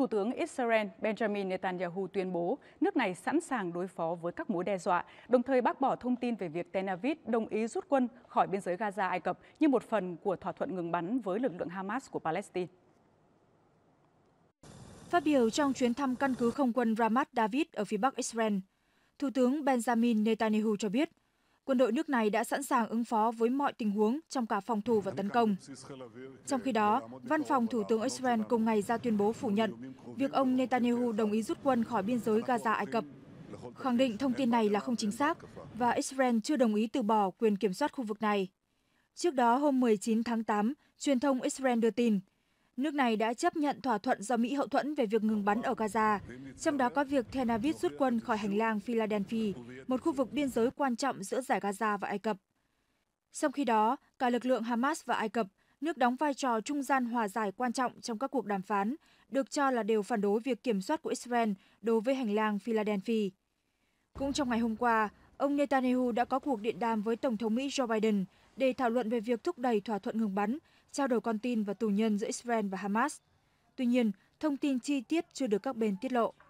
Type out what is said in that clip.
Thủ tướng Israel Benjamin Netanyahu tuyên bố nước này sẵn sàng đối phó với các mối đe dọa, đồng thời bác bỏ thông tin về việc Tel Aviv đồng ý rút quân khỏi biên giới Gaza Ai Cập như một phần của thỏa thuận ngừng bắn với lực lượng Hamas của Palestine. Phát biểu trong chuyến thăm căn cứ không quân Ramat David ở phía bắc Israel, Thủ tướng Benjamin Netanyahu cho biết, quân đội nước này đã sẵn sàng ứng phó với mọi tình huống trong cả phòng thủ và tấn công. Trong khi đó, văn phòng Thủ tướng Israel cùng ngày ra tuyên bố phủ nhận việc ông Netanyahu đồng ý rút quân khỏi biên giới Gaza Ai Cập. Khẳng định thông tin này là không chính xác và Israel chưa đồng ý từ bỏ quyền kiểm soát khu vực này. Trước đó hôm 19 tháng 8, truyền thông Israel đưa tin nước này đã chấp nhận thỏa thuận do Mỹ hậu thuẫn về việc ngừng bắn ở Gaza, trong đó có việc Tel Aviv rút quân khỏi hành lang Philadelphia, một khu vực biên giới quan trọng giữa giải Gaza và Ai Cập. Trong khi đó, cả lực lượng Hamas và Ai Cập Nước đóng vai trò trung gian hòa giải quan trọng trong các cuộc đàm phán, được cho là đều phản đối việc kiểm soát của Israel đối với hành lang Philadelphia. Cũng trong ngày hôm qua, ông Netanyahu đã có cuộc điện đàm với Tổng thống Mỹ Joe Biden để thảo luận về việc thúc đẩy thỏa thuận ngừng bắn, trao đổi con tin và tù nhân giữa Israel và Hamas. Tuy nhiên, thông tin chi tiết chưa được các bên tiết lộ.